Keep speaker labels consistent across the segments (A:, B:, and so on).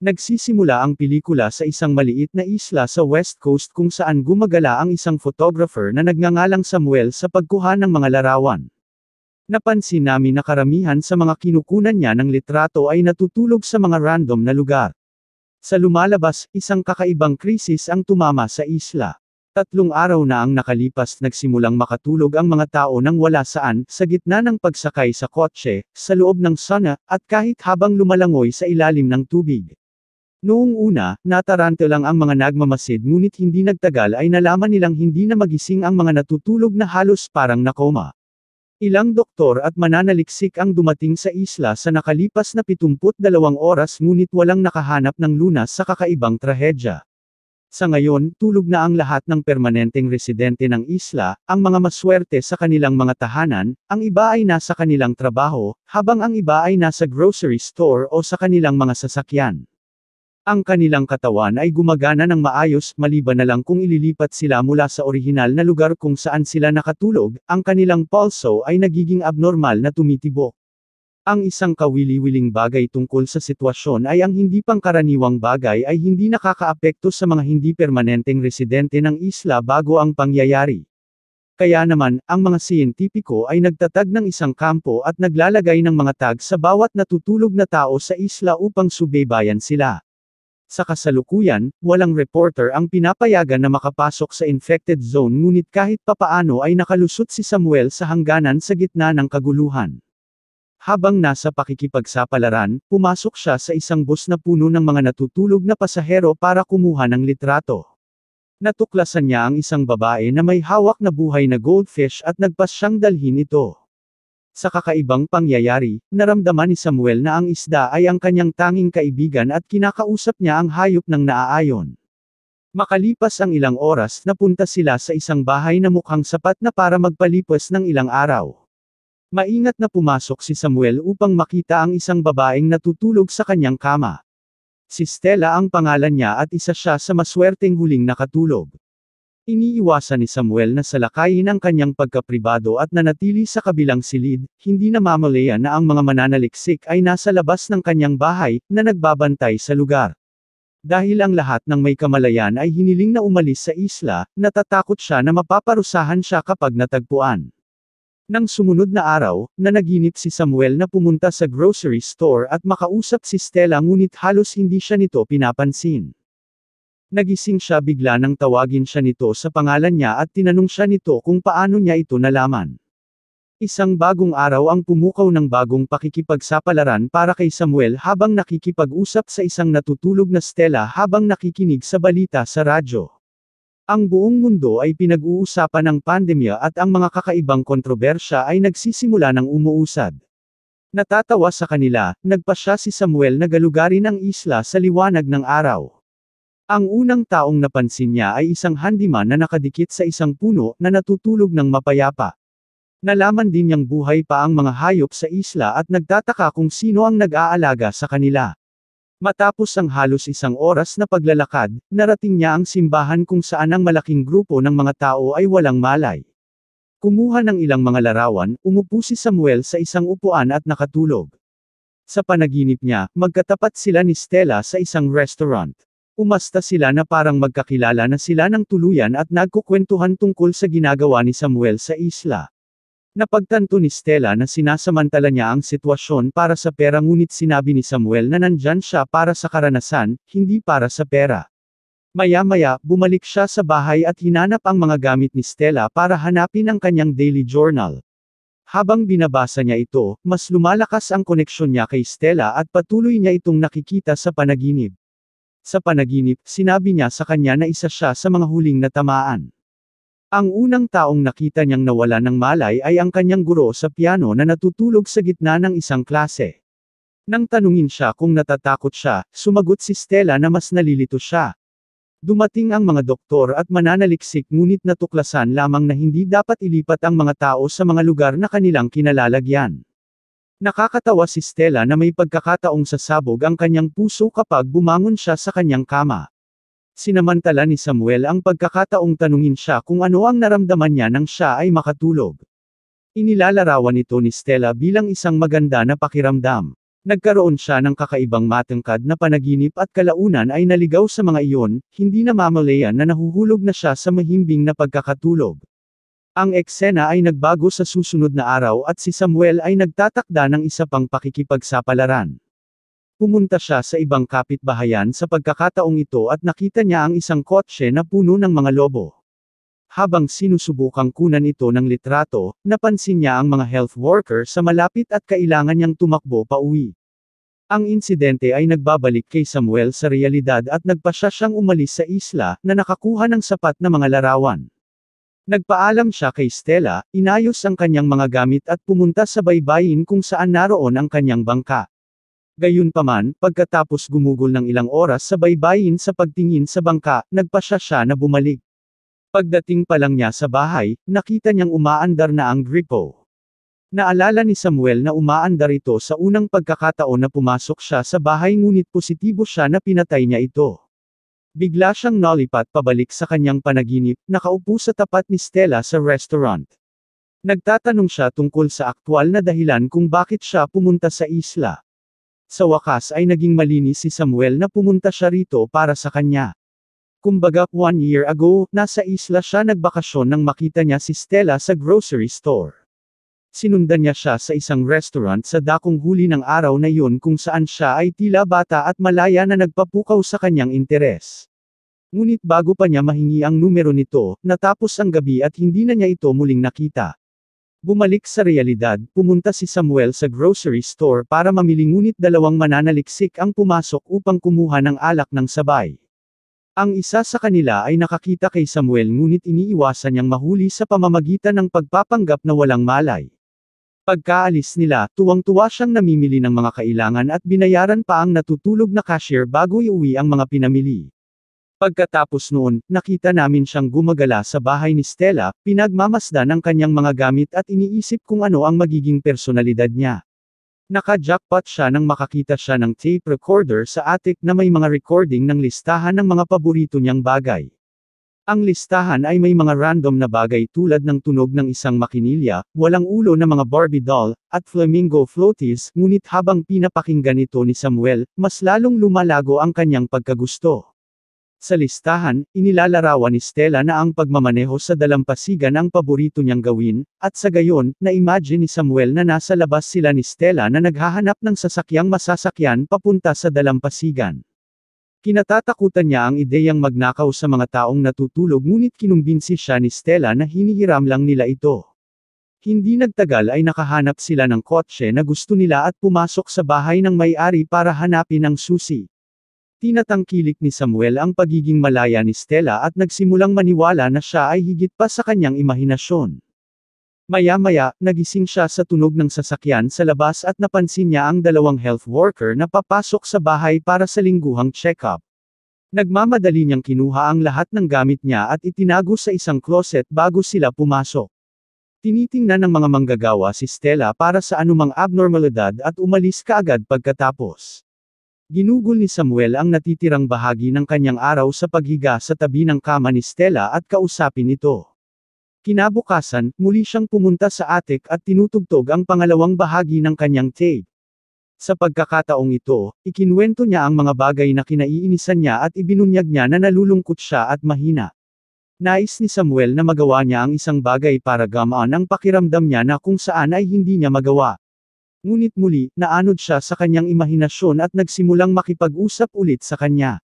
A: Nagsisimula ang pelikula sa isang maliit na isla sa West Coast kung saan gumagala ang isang photographer na nagngangalang Samuel sa pagkuha ng mga larawan. Napansin namin na karamihan sa mga kinukunan niya ng litrato ay natutulog sa mga random na lugar. Sa lumalabas, isang kakaibang krisis ang tumama sa isla. Tatlong araw na ang nakalipas nagsimulang makatulog ang mga tao nang wala saan, sa gitna ng pagsakay sa kotse, sa loob ng sana, at kahit habang lumalangoy sa ilalim ng tubig. Noong una, nataranto lang ang mga nagmamasid ngunit hindi nagtagal ay nalaman nilang hindi na magising ang mga natutulog na halos parang nakoma. Ilang doktor at mananaliksik ang dumating sa isla sa nakalipas na 72 oras ngunit walang nakahanap ng lunas sa kakaibang trahedya. Sa ngayon, tulog na ang lahat ng permanenteng residente ng isla, ang mga maswerte sa kanilang mga tahanan, ang iba ay nasa kanilang trabaho, habang ang iba ay nasa grocery store o sa kanilang mga sasakyan. Ang kanilang katawan ay gumagana ng maayos maliban na lang kung ililipat sila mula sa orihinal na lugar kung saan sila nakatulog, ang kanilang pulso ay nagiging abnormal na tumitibok. Ang isang kawili-wiling bagay tungkol sa sitwasyon ay ang hindi pangkaraniwang bagay ay hindi nakakaapekto sa mga hindi permanenteng residente ng isla bago ang pangyayari. Kaya naman, ang mga siyentipiko ay nagtatag ng isang kampo at naglalagay ng mga tag sa bawat natutulog na tao sa isla upang subaybayan sila. Sa kasalukuyan, walang reporter ang pinapayagan na makapasok sa infected zone ngunit kahit papaano ay nakalusot si Samuel sa hangganan sa gitna ng kaguluhan. Habang nasa pakikipagsapalaran, pumasok siya sa isang bus na puno ng mga natutulog na pasahero para kumuha ng litrato. Natuklasan niya ang isang babae na may hawak na buhay na goldfish at nagpas siyang dalhin ito. Sa kakaibang pangyayari, naramdaman ni Samuel na ang isda ay ang kanyang tanging kaibigan at kinakausap niya ang hayop ng naaayon. Makalipas ang ilang oras napunta sila sa isang bahay na mukhang sapat na para magpalipas ng ilang araw. Maingat na pumasok si Samuel upang makita ang isang babaeng natutulog sa kanyang kama. Si Stella ang pangalan niya at isa siya sa maswerteng huling nakatulog. Iniiwasan ni Samuel na salakayin ang kanyang pagkapribado at nanatili sa kabilang silid, hindi namamalayan na ang mga mananaliksik ay nasa labas ng kanyang bahay, na nagbabantay sa lugar. Dahil ang lahat ng may kamalayan ay hiniling na umalis sa isla, natatakot siya na mapaparusahan siya kapag natagpuan. Nang sumunod na araw, nanaginip si Samuel na pumunta sa grocery store at makausap si Stella ngunit halos hindi siya nito pinapansin. Nagising siya bigla nang tawagin siya nito sa pangalan niya at tinanong siya nito kung paano niya ito nalaman. Isang bagong araw ang pumukaw ng bagong pakikipagsapalaran para kay Samuel habang nakikipag-usap sa isang natutulog na Stella habang nakikinig sa balita sa radyo. Ang buong mundo ay pinag-uusapan ng pandemya at ang mga kakaibang kontrobersya ay nagsisimula ng umuusad. Natatawa sa kanila, nagpa siya si Samuel na galugarin ang isla sa liwanag ng araw. Ang unang taong napansin niya ay isang handyman na nakadikit sa isang puno na natutulog ng mapayapa. Nalaman din niyang buhay pa ang mga hayop sa isla at nagtataka kung sino ang nag-aalaga sa kanila. Matapos ang halos isang oras na paglalakad, narating niya ang simbahan kung saan ang malaking grupo ng mga tao ay walang malay. Kumuha ng ilang mga larawan, umupo si Samuel sa isang upuan at nakatulog. Sa panaginip niya, magkatapat sila ni Stella sa isang restaurant. Umasta sila na parang magkakilala na sila ng tuluyan at nagkukwentuhan tungkol sa ginagawa ni Samuel sa isla. Napagtanto ni Stella na sinasamantala niya ang sitwasyon para sa pera ngunit sinabi ni Samuel na nandyan siya para sa karanasan, hindi para sa pera. Maya-maya, bumalik siya sa bahay at hinanap ang mga gamit ni Stella para hanapin ang kanyang daily journal. Habang binabasa niya ito, mas lumalakas ang koneksyon niya kay Stella at patuloy niya itong nakikita sa panaginip. Sa panaginip, sinabi niya sa kanya na isa siya sa mga huling natamaan. Ang unang taong nakita niyang nawala ng malay ay ang kanyang guro sa piano na natutulog sa gitna ng isang klase. Nang tanungin siya kung natatakot siya, sumagot si Stella na mas nalilito siya. Dumating ang mga doktor at mananaliksik ngunit natuklasan lamang na hindi dapat ilipat ang mga tao sa mga lugar na kanilang kinalalagyan. Nakakatawa si Stella na may pagkakataong sasabog ang kanyang puso kapag bumangon siya sa kanyang kama. Sinamantala ni Samuel ang pagkakataong tanungin siya kung ano ang naramdaman niya nang siya ay makatulog. Inilalarawan ito ni Stella bilang isang maganda na pakiramdam. Nagkaroon siya ng kakaibang matangkad na panaginip at kalaunan ay naligaw sa mga iyon, hindi namamalayan na nahuhulog na siya sa mahimbing na pagkakatulog. Ang eksena ay nagbago sa susunod na araw at si Samuel ay nagtatakda ng isa pang pakikipagsapalaran. Pumunta siya sa ibang kapitbahayan sa pagkakataong ito at nakita niya ang isang kotse na puno ng mga lobo. Habang sinusubukang kunan ito ng litrato, napansin niya ang mga health worker sa malapit at kailangan niyang tumakbo pa uwi. Ang insidente ay nagbabalik kay Samuel sa realidad at nagpasya siyang umalis sa isla na nakakuha ng sapat na mga larawan. Nagpaalam siya kay Stella, inayos ang kanyang mga gamit at pumunta sa baybayin kung saan naroon ang kanyang bangka. Gayunpaman, pagkatapos gumugol ng ilang oras sa baybayin sa pagtingin sa bangka, nagpasya siya na bumalik. Pagdating pa lang niya sa bahay, nakita niyang umaandar na ang gripo. Naalala ni Samuel na umaandar ito sa unang pagkakataon na pumasok siya sa bahay ngunit positibo siya na pinatay niya ito. Bigla siyang nalipat pabalik sa kanyang panaginip, nakaupo sa tapat ni Stella sa restaurant. Nagtatanong siya tungkol sa aktwal na dahilan kung bakit siya pumunta sa isla. Sa wakas ay naging malinis si Samuel na pumunta siya rito para sa kanya. Kumbaga, one year ago, nasa isla siya nagbakasyon nang makita niya si Stella sa grocery store. Sinundan niya siya sa isang restaurant sa dakong huli ng araw na yun kung saan siya ay tila bata at malaya na nagpapukaw sa kanyang interes. Ngunit bago pa niya mahingi ang numero nito, natapos ang gabi at hindi na niya ito muling nakita. Bumalik sa realidad, pumunta si Samuel sa grocery store para mamili ngunit dalawang mananaliksik ang pumasok upang kumuha ng alak ng sabay. Ang isa sa kanila ay nakakita kay Samuel ngunit iniiwasan niyang mahuli sa pamamagitan ng pagpapanggap na walang malay. Pagkaalis nila, tuwang-tuwa siyang namimili ng mga kailangan at binayaran pa ang natutulog na cashier bago iuwi ang mga pinamili. Pagkatapos noon, nakita namin siyang gumagala sa bahay ni Stella, pinagmamasdan ang kanyang mga gamit at iniisip kung ano ang magiging personalidad niya. Naka-jackpot siya nang makakita siya ng tape recorder sa attic na may mga recording ng listahan ng mga paborito niyang bagay. Ang listahan ay may mga random na bagay tulad ng tunog ng isang makinilya, walang ulo na mga Barbie doll, at flamingo floaties, ngunit habang pinapakinggan ito ni Samuel, mas lalong lumalago ang kanyang pagkagusto. Sa listahan, inilalarawan ni Stella na ang pagmamaneho sa dalampasigan ang paborito niyang gawin, at sa gayon, na-imagine ni Samuel na nasa labas sila ni Stella na naghahanap ng sasakyang masasakyan papunta sa dalampasigan. Kinatatakutan niya ang ideyang magnakaw sa mga taong natutulog ngunit kinumbinsi siya ni Stella na hinihiram lang nila ito. Hindi nagtagal ay nakahanap sila ng kotse na gusto nila at pumasok sa bahay ng may-ari para hanapin ang susi. Tinatangkilik ni Samuel ang pagiging malaya ni Stella at nagsimulang maniwala na siya ay higit pa sa kanyang imahinasyon. Maya-maya, nagising siya sa tunog ng sasakyan sa labas at napansin niya ang dalawang health worker na papasok sa bahay para sa lingguhang check-up. Nagmamadali niyang kinuha ang lahat ng gamit niya at itinago sa isang closet bago sila pumasok. Tinitingnan ng mga manggagawa si Stella para sa anumang abnormalidad at umalis kaagad pagkatapos. Ginugol ni Samuel ang natitirang bahagi ng kanyang araw sa paghiga sa tabi ng kama ni Stella at kausapin ito. Kinabukasan, muli siyang pumunta sa atik at tinutugtog ang pangalawang bahagi ng kanyang tape. Sa pagkakataong ito, ikinwento niya ang mga bagay na kinaiinisan niya at ibinunyag niya na nalulungkot siya at mahina. Nais ni Samuel na magawa niya ang isang bagay para gamaan ang pakiramdam niya na kung saan ay hindi niya magawa. Ngunit muli, naanod siya sa kanyang imahinasyon at nagsimulang makipag-usap ulit sa kanya.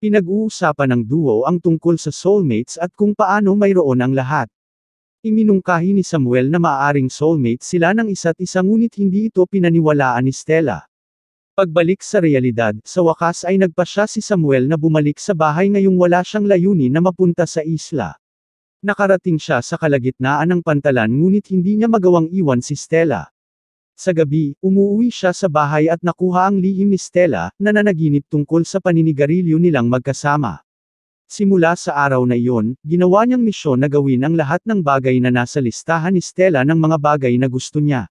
A: Pinag-uusapan ng duo ang tungkol sa soulmates at kung paano mayroon ang lahat. Iminungkahi ni Samuel na maaaring soulmate sila ng isa't isa ngunit hindi ito pinaniwalaan ni Stella. Pagbalik sa realidad, sa wakas ay nagpa siya si Samuel na bumalik sa bahay ngayong wala siyang layunin na mapunta sa isla. Nakarating siya sa kalagitnaan ng pantalan ngunit hindi niya magawang iwan si Stella. Sa gabi, umuwi siya sa bahay at nakuha ang lihim ni Stella, na nanaginip tungkol sa paninigarilyo nilang magkasama. Simula sa araw na iyon, ginawa niyang misyon na gawin ang lahat ng bagay na nasa listahan ni Stella ng mga bagay na gusto niya.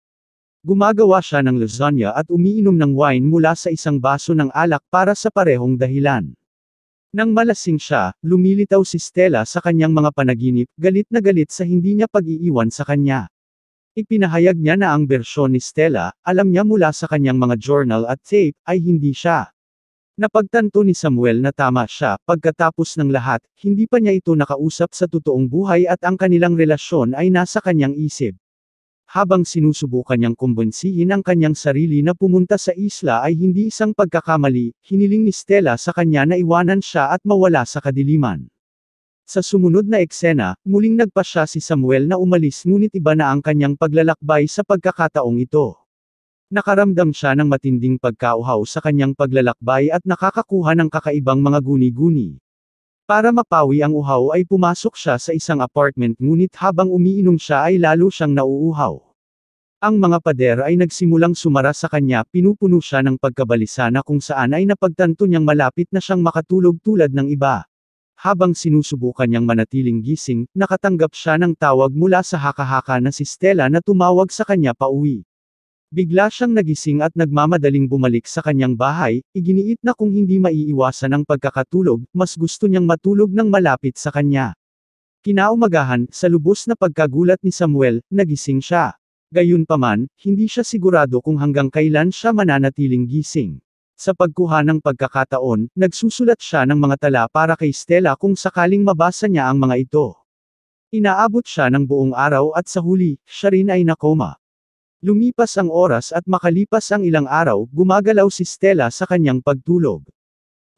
A: Gumagawa siya ng lasagna at umiinom ng wine mula sa isang baso ng alak para sa parehong dahilan. Nang malasing siya, lumilitaw si Stella sa kanyang mga panaginip, galit na galit sa hindi niya pag-iiwan sa kanya. Ipinahayag niya na ang bersyon ni Stella, alam niya mula sa kanyang mga journal at tape, ay hindi siya. Napagtanto ni Samuel na tama siya, pagkatapos ng lahat, hindi pa niya ito nakausap sa totoong buhay at ang kanilang relasyon ay nasa kanyang isip. Habang sinusubukan niyang kumbonsihin ang kanyang sarili na pumunta sa isla ay hindi isang pagkakamali, hiniling ni Stella sa kanya na iwanan siya at mawala sa kadiliman. Sa sumunod na eksena, muling nagpa siya si Samuel na umalis ngunit iba na ang kanyang paglalakbay sa pagkakataong ito. Nakaramdam siya ng matinding pagkauhaw sa kanyang paglalakbay at nakakakuha ng kakaibang mga guni-guni. Para mapawi ang uhaw ay pumasok siya sa isang apartment ngunit habang umiinom siya ay lalo siyang nauuhaw. Ang mga pader ay nagsimulang sumara sa kanya pinupuno siya ng pagkabalisa na kung saan ay napagtanto niyang malapit na siyang makatulog tulad ng iba. Habang sinusubukan niyang manatiling gising, nakatanggap siya ng tawag mula sa hakahaka haka na si Stella na tumawag sa kanya pauwi. Bigla siyang nagising at nagmamadaling bumalik sa kanyang bahay, iginiit na kung hindi maiiwasan ang pagkakatulog, mas gusto niyang matulog ng malapit sa kanya. Kinaumagahan, sa lubos na pagkagulat ni Samuel, nagising siya. Gayunpaman, hindi siya sigurado kung hanggang kailan siya mananatiling gising. Sa pagkuha ng pagkakataon, nagsusulat siya ng mga tala para kay Stella kung sakaling mabasa niya ang mga ito. Inaabot siya ng buong araw at sa huli, siya rin ay nakoma. Lumipas ang oras at makalipas ang ilang araw, gumagalaw si Stella sa kanyang pagtulog.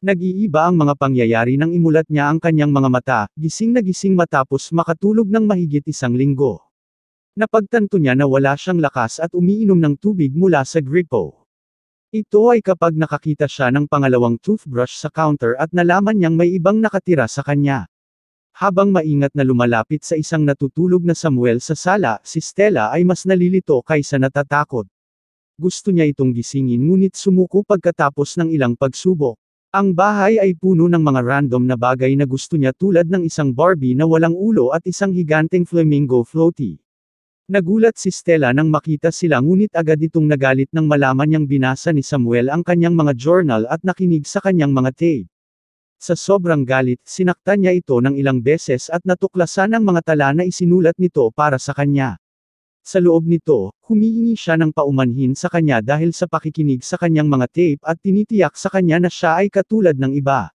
A: Nag-iiba ang mga pangyayari nang imulat niya ang kanyang mga mata, gising na gising matapos makatulog ng mahigit isang linggo. Napagtanto niya na wala siyang lakas at umiinom ng tubig mula sa gripo. Ito ay kapag nakakita siya ng pangalawang toothbrush sa counter at nalaman niyang may ibang nakatira sa kanya. Habang maingat na lumalapit sa isang natutulog na Samuel sa sala, si Stella ay mas nalilito kaysa natatakot. Gusto niya itong gisingin ngunit sumuko pagkatapos ng ilang pagsubok. Ang bahay ay puno ng mga random na bagay na gusto niya tulad ng isang Barbie na walang ulo at isang higanteng flamingo floaty. Nagulat si Stella nang makita sila ngunit agad itong nagalit nang malaman niyang binasa ni Samuel ang kanyang mga journal at nakinig sa kanyang mga tape. Sa sobrang galit, sinaktan niya ito ng ilang beses at natuklasan ang mga tala na isinulat nito para sa kanya. Sa loob nito, humihingi siya ng paumanhin sa kanya dahil sa pakikinig sa kanyang mga tape at tinitiyak sa kanya na siya ay katulad ng iba.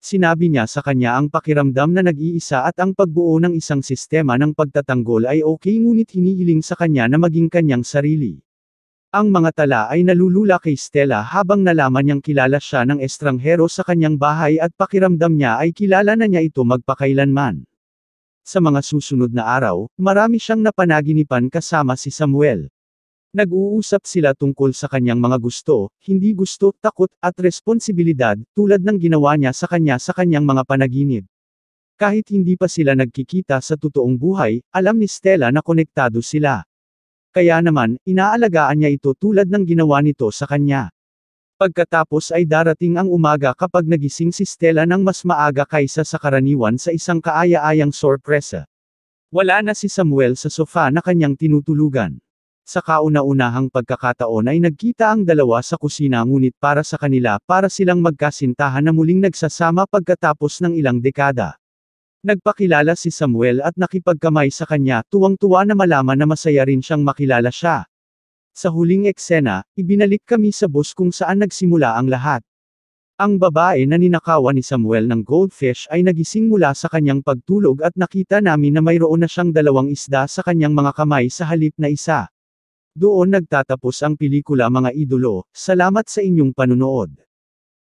A: Sinabi niya sa kanya ang pakiramdam na nag-iisa at ang pagbuo ng isang sistema ng pagtatanggol ay okay ngunit hinihiling sa kanya na maging kanyang sarili. Ang mga tala ay nalulula kay Stella habang nalaman niyang kilala siya ng estranghero sa kanyang bahay at pakiramdam niya ay kilala na niya ito magpakailanman. Sa mga susunod na araw, marami siyang napanaginipan kasama si Samuel. Nag-uusap sila tungkol sa kanyang mga gusto, hindi gusto, takot, at responsibilidad, tulad ng ginawa niya sa kanya sa kanyang mga panaginip. Kahit hindi pa sila nagkikita sa totoong buhay, alam ni Stella na konektado sila. Kaya naman, inaalagaan niya ito tulad ng ginawa nito sa kanya. Pagkatapos ay darating ang umaga kapag nagising si Stella ng mas maaga kaysa sa karaniwan sa isang kaaya-ayang sorpresa. Wala na si Samuel sa sofa na kanyang tinutulugan. Sa kauna-unahang pagkakataon ay nagkita ang dalawa sa kusina ngunit para sa kanila para silang magkasintahan na muling nagsasama pagkatapos ng ilang dekada. Nagpakilala si Samuel at nakipagkamay sa kanya, tuwang-tuwa na malaman na masaya rin siyang makilala siya. Sa huling eksena, ibinalik kami sa bus kung saan nagsimula ang lahat. Ang babae na ninakawan ni Samuel ng goldfish ay nagising mula sa kanyang pagtulog at nakita namin na mayroon na siyang dalawang isda sa kanyang mga kamay sa halip na isa. Doon nagtatapos ang pelikula mga idolo, salamat sa inyong panunood.